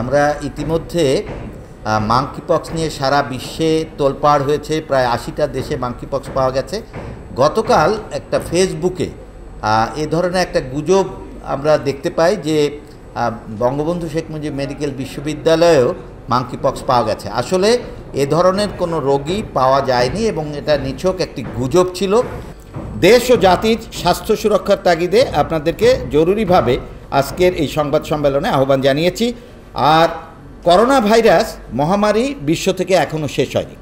আমরা ইতিমধ্যে মাংকিপক্স নিয়ে সারা বিশ্বে তোলপাড় হয়েছে প্রায় আশিটা দেশে মাংকিপক্স পাওয়া গেছে গতকাল একটা ফেসবুকে এ ধরনের একটা গুজব আমরা দেখতে পাই যে বঙ্গবন্ধু শেখ মুজিব মেডিকেল বিশ্ববিদ্যালয়েও মাংকিপক্স পাওয়া গেছে আসলে এ ধরনের কোনো রোগী পাওয়া যায়নি এবং এটা নিছক একটি গুজব ছিল দেশ ও জাতির স্বাস্থ্য সুরক্ষার তাগিদে আপনাদেরকে জরুরিভাবে আজকের এই সংবাদ সম্মেলনে আহ্বান জানিয়েছি আর করোনা ভাইরাস মহামারী বিশ্ব থেকে এখনও শেষ হয়নি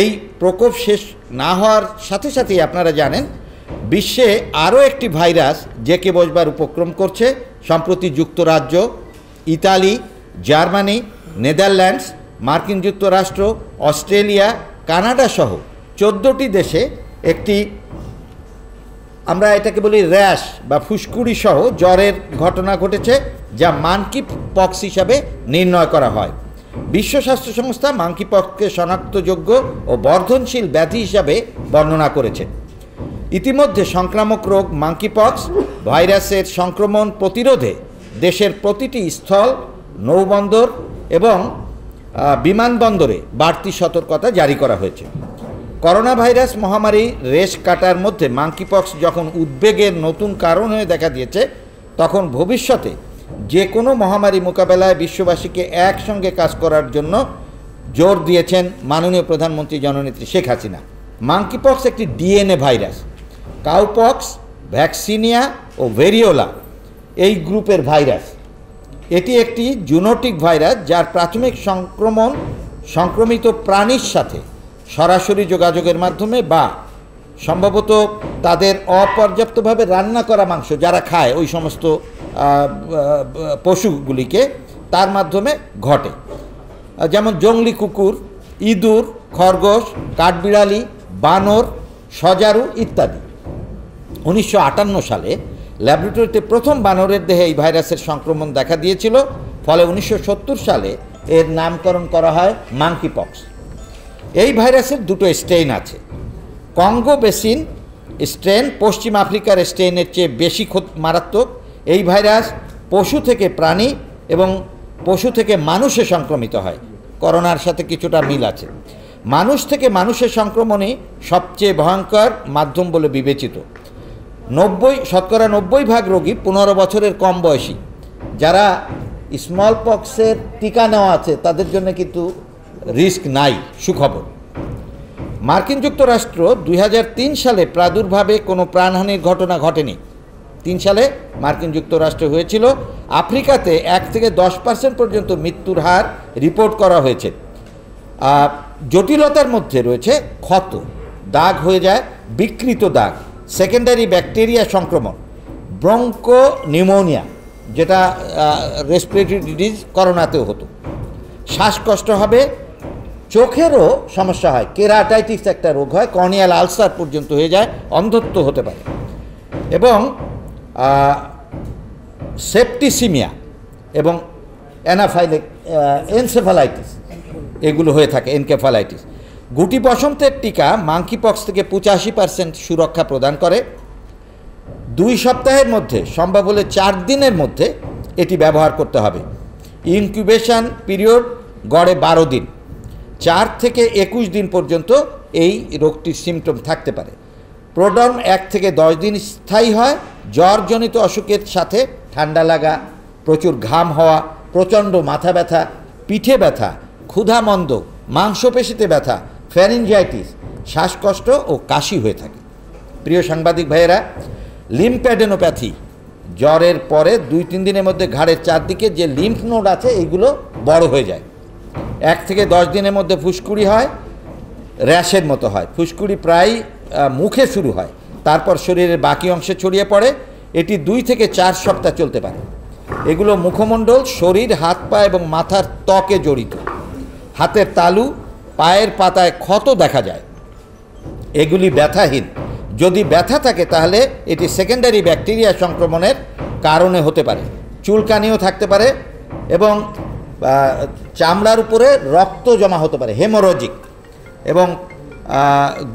এই প্রকোপ শেষ না হওয়ার সাথে সাথেই আপনারা জানেন বিশ্বে আরও একটি ভাইরাস কে বসবার উপক্রম করছে সম্প্রতি যুক্তরাজ্য ইতালি জার্মানি নেদারল্যান্ডস মার্কিন যুক্তরাষ্ট্র অস্ট্রেলিয়া কানাডা সহ চোদ্দোটি দেশে একটি আমরা এটাকে বলি র্যাশ বা ফুসকুড়ি সহ জ্বরের ঘটনা ঘটেছে যা মানকি পক্স হিসাবে নির্ণয় করা হয় বিশ্ব স্বাস্থ্য সংস্থা মাংকি পক্সকে শনাক্তযোগ্য ও বর্ধনশীল ব্যাধি হিসাবে বর্ণনা করেছে ইতিমধ্যে সংক্রামক রোগ মাংকি পক্স ভাইরাসের সংক্রমণ প্রতিরোধে দেশের প্রতিটি স্থল নৌবন্দর এবং বিমানবন্দরে বাড়তি সতর্কতা জারি করা হয়েছে করোনা ভাইরাস মহামারী রেশ কাটার মধ্যে পক্স যখন উদ্বেগের নতুন কারণ হয়ে দেখা দিয়েছে তখন ভবিষ্যতে যে কোনো মহামারী মোকাবেলায় বিশ্ববাসীকে একসঙ্গে কাজ করার জন্য জোর দিয়েছেন মাননীয় প্রধানমন্ত্রী জননেত্রী শেখ হাসিনা মাঙ্কিপক্স একটি ডিএনএ ভাইরাস কাউপক্স ভ্যাকসিনিয়া ও ভেরিওলা এই গ্রুপের ভাইরাস এটি একটি জুনোটিক ভাইরাস যার প্রাথমিক সংক্রমণ সংক্রমিত প্রাণীর সাথে সরাসরি যোগাযোগের মাধ্যমে বা সম্ভবত তাদের অপর্যাপ্তভাবে রান্না করা মাংস যারা খায় ওই সমস্ত পশুগুলিকে তার মাধ্যমে ঘটে যেমন জঙ্গলি কুকুর ইঁদুর খরগোশ কাঠবিড়ালি বানর সজারু ইত্যাদি উনিশশো সালে ল্যাবরেটরিতে প্রথম বানরের দেহে এই ভাইরাসের সংক্রমণ দেখা দিয়েছিল ফলে উনিশশো সালে এর নামকরণ করা হয় মাংকি পক্স এই ভাইরাসের দুটো স্ট্রেন আছে কঙ্গো বেসিন স্ট্রেন পশ্চিম আফ্রিকার স্ট্রেনের চেয়ে বেশি মারাত্মক এই ভাইরাস পশু থেকে প্রাণী এবং পশু থেকে মানুষে সংক্রমিত হয় করোনার সাথে কিছুটা মিল আছে মানুষ থেকে মানুষের সংক্রমণই সবচেয়ে ভয়ঙ্কর মাধ্যম বলে বিবেচিত নব্বই শতকরা নব্বই ভাগ রোগী পনেরো বছরের কম বয়সী যারা স্মল পক্সের টিকা নেওয়া আছে তাদের জন্য কিন্তু রিস্ক নাই সুখবর মার্কিন যুক্তরাষ্ট্র দুই সালে প্রাদুর্ভাবে কোনো প্রাণহানির ঘটনা ঘটেনি তিন সালে মার্কিন যুক্তরাষ্ট্রে হয়েছিল আফ্রিকাতে এক থেকে দশ পার্সেন্ট পর্যন্ত মৃত্যুর হার রিপোর্ট করা হয়েছে জটিলতার মধ্যে রয়েছে ক্ষত দাগ হয়ে যায় বিকৃত দাগ সেকেন্ডারি ব্যাকটেরিয়া সংক্রমণ ব্রঙ্কো নিউমোনিয়া যেটা রেসপিরেটরি ডিজিজ করোনাতেও হতো শ্বাসকষ্ট হবে চোখেরও সমস্যা হয় কেরাটাইটিস একটা রোগ হয় কর্নিয়াল আলসার পর্যন্ত হয়ে যায় অন্ধত্ব হতে পারে এবং সেপটিসিমিয়া এবং অ্যানাফাইলে এনসেফালাইটিস এগুলো হয়ে থাকে এনকেফালাইটিস গুটি বসন্তের টিকা মাংকিপক্স থেকে পঁচাশি পার্সেন্ট সুরক্ষা প্রদান করে দুই সপ্তাহের মধ্যে সম্ভব হলে চার দিনের মধ্যে এটি ব্যবহার করতে হবে ইনকিউবেশন পিরিয়ড গড়ে বারো দিন চার থেকে একুশ দিন পর্যন্ত এই রোগটির সিমটম থাকতে পারে প্রোডন এক থেকে দশ দিন স্থায়ী হয় জ্বরজনিত অসুখের সাথে ঠান্ডা লাগা প্রচুর ঘাম হওয়া প্রচণ্ড মাথা ব্যথা পিঠে ব্যথা ক্ষুধা মন্দ মাংসপেশিতে ব্যথা ফ্যারিনজাইটিস শ্বাসকষ্ট ও কাশি হয়ে থাকে প্রিয় সাংবাদিক ভাইয়েরা লিম্প্যাডেনোপ্যাথি জ্বরের পরে দুই তিন দিনের মধ্যে ঘাড়ের চারদিকে যে লিম্ফ নোড আছে এগুলো বড় হয়ে যায় এক থেকে দশ দিনের মধ্যে ফুসকুড়ি হয় র্যাশের মতো হয় ফুসকুড়ি প্রায় মুখে শুরু হয় তারপর শরীরের বাকি অংশে ছড়িয়ে পড়ে এটি দুই থেকে চার সপ্তাহ চলতে পারে এগুলো মুখমণ্ডল শরীর হাত পা এবং মাথার ত্বকে জড়িত হাতের তালু পায়ের পাতায় ক্ষত দেখা যায় এগুলি ব্যথাহীন যদি ব্যথা থাকে তাহলে এটি সেকেন্ডারি ব্যাকটেরিয়া সংক্রমণের কারণে হতে পারে চুলকানিও থাকতে পারে এবং চামড়ার উপরে রক্ত জমা হতে পারে হেমোরজিক এবং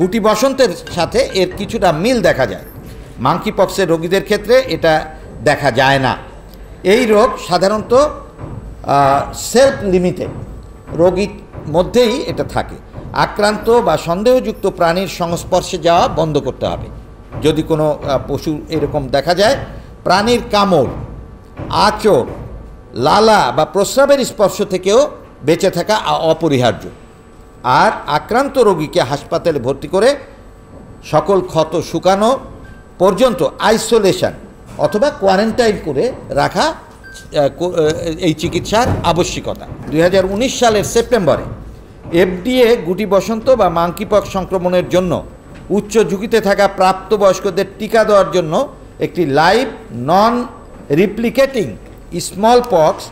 গুটি বসন্তের সাথে এর কিছুটা মিল দেখা যায় মাংকি পক্সের রোগীদের ক্ষেত্রে এটা দেখা যায় না এই রোগ সাধারণত সেলফ লিমিটেড রোগীর মধ্যেই এটা থাকে আক্রান্ত বা সন্দেহযুক্ত প্রাণীর সংস্পর্শে যাওয়া বন্ধ করতে হবে যদি কোনো পশু এরকম দেখা যায় প্রাণীর কামড় আচর লালা বা প্রস্রাবের স্পর্শ থেকেও বেঁচে থাকা অপরিহার্য আর আক্রান্ত রোগীকে হাসপাতালে ভর্তি করে সকল ক্ষত শুকানো পর্যন্ত আইসোলেশন অথবা কোয়ারেন্টাইন করে রাখা এই চিকিৎসার আবশ্যিকতা দুই সালের সেপ্টেম্বরে এফডিএ গুটি বসন্ত বা মাংকিপক সংক্রমণের জন্য উচ্চ ঝুঁকিতে থাকা প্রাপ্তবয়স্কদের টিকা দেওয়ার জন্য একটি live non replicating small pox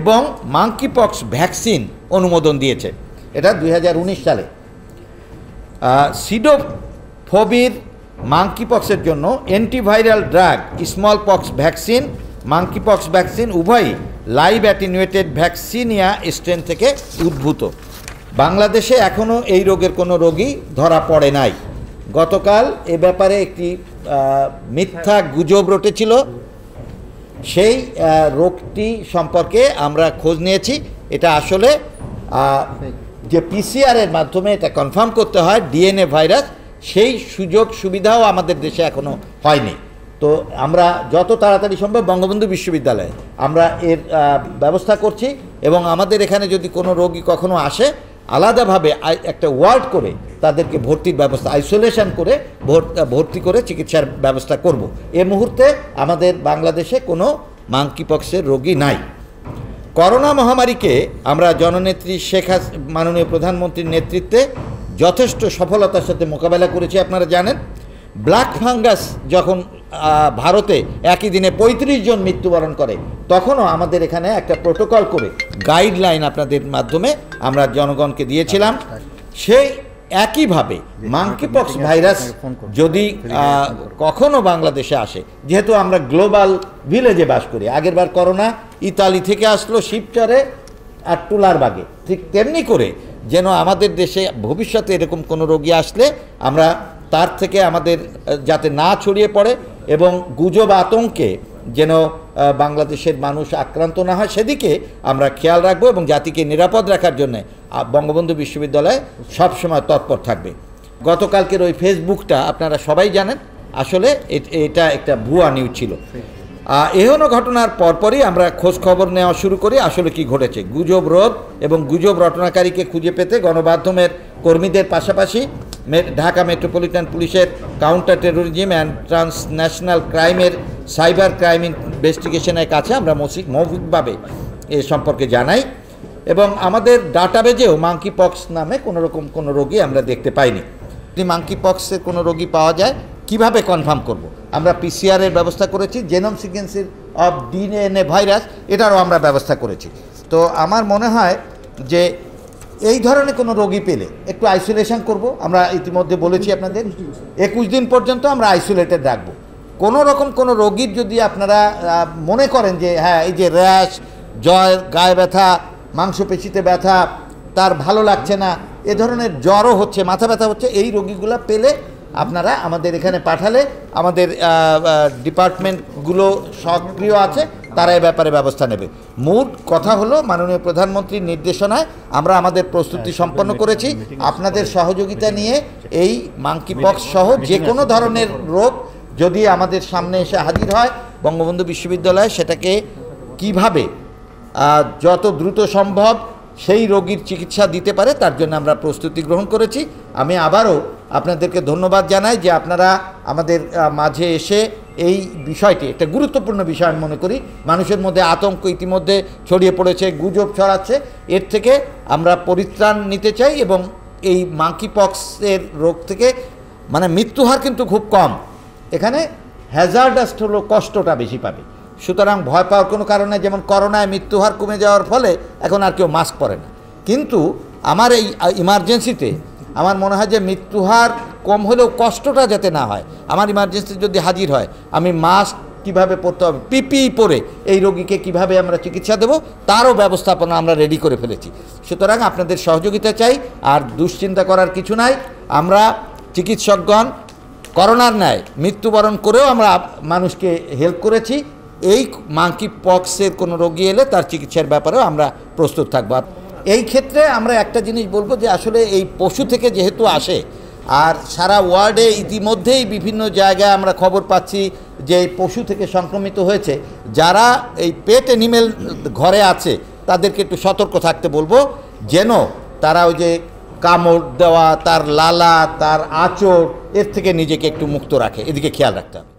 এবং মাংকিপক্স ভ্যাকসিন অনুমোদন দিয়েছে এটা দুই সালে সিডোফোবির মাংকিপক্সের জন্য antiviral drug small pox vaccine monkeypox vaccine উভয়ই লাইভ অ্যাটিনুয়েটেড ভ্যাকসিনিয়া স্ট্রেন থেকে উদ্ভূত বাংলাদেশে এখনও এই রোগের কোনো রোগী ধরা পড়ে নাই গতকাল এ ব্যাপারে একটি মিথ্যা গুজব রটেছিল সেই রোগটি সম্পর্কে আমরা খোঁজ নিয়েছি এটা আসলে যে পিসিআরের মাধ্যমে এটা কনফার্ম করতে হয় ডিএনএ ভাইরাস সেই সুযোগ সুবিধাও আমাদের দেশে এখনও হয়নি তো আমরা যত তাড়াতাড়ি সম্ভব বঙ্গবন্ধু বিশ্ববিদ্যালয়ে আমরা এর ব্যবস্থা করছি এবং আমাদের এখানে যদি কোনো রোগী কখনো আসে আলাদাভাবে একটা ওয়ার্ড করে তাদেরকে ভর্তির ব্যবস্থা আইসোলেশন করে ভর্তি করে চিকিৎসার ব্যবস্থা করব। এ মুহূর্তে আমাদের বাংলাদেশে কোনো মাংকিপক্সের রোগী নাই করোনা মহামারীকে আমরা জননেত্রী শেখ মাননীয় প্রধানমন্ত্রীর নেতৃত্বে যথেষ্ট সফলতার সাথে মোকাবেলা করেছি আপনারা জানেন ব্ল্যাক ফাঙ্গাস যখন ভারতে একই দিনে ৩৫ জন মৃত্যুবরণ করে তখনও আমাদের এখানে একটা প্রোটোকল করে গাইডলাইন আপনাদের মাধ্যমে আমরা জনগণকে দিয়েছিলাম আচ্ছা। সেই একইভাবে মাঙ্কিপক্স ভাইরাস যদি কখনো বাংলাদেশে আসে যেহেতু আমরা গ্লোবাল ভিলেজে বাস করি আগেরবার করোনা ইতালি থেকে আসলো শিবচরে আর টুলার বাগে ঠিক তেমনি করে যেন আমাদের দেশে ভবিষ্যতে এরকম কোনো রোগী আসলে আমরা তার থেকে আমাদের যাতে না ছড়িয়ে পড়ে এবং গুজব আতঙ্কে যেন বাংলাদেশের মানুষ আক্রান্ত না হয় সেদিকে আমরা খেয়াল রাখবো এবং জাতিকে নিরাপদ রাখার জন্য বঙ্গবন্ধু বিশ্ববিদ্যালয় সবসময় তৎপর থাকবে গতকালকের ওই ফেসবুকটা আপনারা সবাই জানেন আসলে এটা একটা ভুয়া নিউজ ছিল এহেন ঘটনার পরপরই আমরা খোঁজ খবর নেওয়া শুরু করি আসলে কি ঘটেছে গুজব রোধ এবং গুজব রটনাকারীকে খুঁজে পেতে গণমাধ্যমের কর্মীদের পাশাপাশি ঢাকা মেট্রোপলিটন পুলিশের কাউন্টার টেরোরিজম অ্যান্ড ট্রান্সন্যাশনাল ক্রাইমের সাইবার ক্রাইম ইনভেস্টিগেশনের কাছে আমরা মৌসিক মৌখিকভাবে এ সম্পর্কে জানাই এবং আমাদের ডাটাবেজেও মাঙ্কি পক্স নামে কোনো রকম কোনো রোগী আমরা দেখতে পাইনি যদি মাঙ্কি পক্সের কোনো রোগী পাওয়া যায় কিভাবে কনফার্ম করব। আমরা পিসিআরের ব্যবস্থা করেছি genome sequencing of DNA virus এটারও আমরা ব্যবস্থা করেছি তো আমার মনে হয় যে এই ধরনের কোনো রোগী পেলে একটু আইসোলেশন করব আমরা ইতিমধ্যে বলেছি আপনাদের একুশ দিন পর্যন্ত আমরা আইসোলেটেড রাখবো কোনো রকম কোনো রোগীর যদি আপনারা মনে করেন যে হ্যাঁ এই যে র্যাশ জ্বর গায়ে ব্যথা মাংসপেশিতে ব্যথা তার ভালো লাগছে না এ ধরনের জ্বরও হচ্ছে মাথা ব্যথা হচ্ছে এই রোগীগুলো পেলে আপনারা আমাদের এখানে পাঠালে আমাদের ডিপার্টমেন্টগুলো সক্রিয় আছে তারা এ ব্যাপারে ব্যবস্থা নেবে মূল কথা হলো মাননীয় প্রধানমন্ত্রীর নির্দেশনায় আমরা আমাদের প্রস্তুতি হ্যাঁ, সম্পন্ন করেছি আপনাদের সহযোগিতা নিয়ে এই মাংকিপক্স সহ যে কোনো ধরনের রোগ যদি আমাদের সামনে এসে হাজির হয় বঙ্গবন্ধু বিশ্ববিদ্যালয় সেটাকে কিভাবে যত দ্রুত সম্ভব সেই রোগীর চিকিৎসা দিতে পারে তার জন্য আমরা প্রস্তুতি গ্রহণ করেছি আমি আবারও আপনাদেরকে ধন্যবাদ জানাই যে আপনারা আমাদের মাঝে এসে এই বিষয়টি একটা গুরুত্বপূর্ণ বিষয় আমি মনে করি মানুষের মধ্যে আতঙ্ক ইতিমধ্যে ছড়িয়ে পড়েছে গুজব ছড়াচ্ছে এর থেকে আমরা পরিত্রাণ নিতে চাই এবং এই মাঙ্কিপক্সের রোগ থেকে মানে মৃত্যুহার কিন্তু খুব কম এখানে হ্যাজার্ডাস্ট হলো কষ্টটা বেশি পাবে সুতরাং ভয় পাওয়ার কোনো কারণে যেমন করোনায় মৃত্যুহার কমে যাওয়ার ফলে এখন আর কেউ মাস্ক পরে না কিন্তু আমার এই ইমার্জেন্সিতে আমার মনে হয় যে মৃত্যুহার কম হলেও কষ্টটা যাতে না হয় আমার ইমার্জেন্সি যদি হাজির হয় আমি মাস্ক কিভাবে পরতে হবে পিপি পরে এই রোগীকে কিভাবে আমরা চিকিৎসা দেব তারও ব্যবস্থাপনা আমরা রেডি করে ফেলেছি সুতরাং আপনাদের সহযোগিতা চাই আর দুশ্চিন্তা করার কিছু নাই আমরা চিকিৎসকগণ করোনার ন্যায় মৃত্যুবরণ করেও আমরা মানুষকে হেল্প করেছি এই মাঙ্কি পক্সের কোনো রোগী এলে তার চিকিৎসার ব্যাপারেও আমরা প্রস্তুত থাকব এই ক্ষেত্রে আমরা একটা জিনিস বলবো যে আসলে এই পশু থেকে যেহেতু আসে আর সারা ওয়ার্ল্ডে ইতিমধ্যেই বিভিন্ন জায়গায় আমরা খবর পাচ্ছি যে পশু থেকে সংক্রমিত হয়েছে যারা এই পেট অ্যানিমেল ঘরে আছে তাদেরকে একটু সতর্ক থাকতে বলবো যেন তারা ওই যে কামড় দেওয়া তার লালা তার আঁচড় এর থেকে নিজেকে একটু মুক্ত রাখে এদিকে খেয়াল রাখতে হবে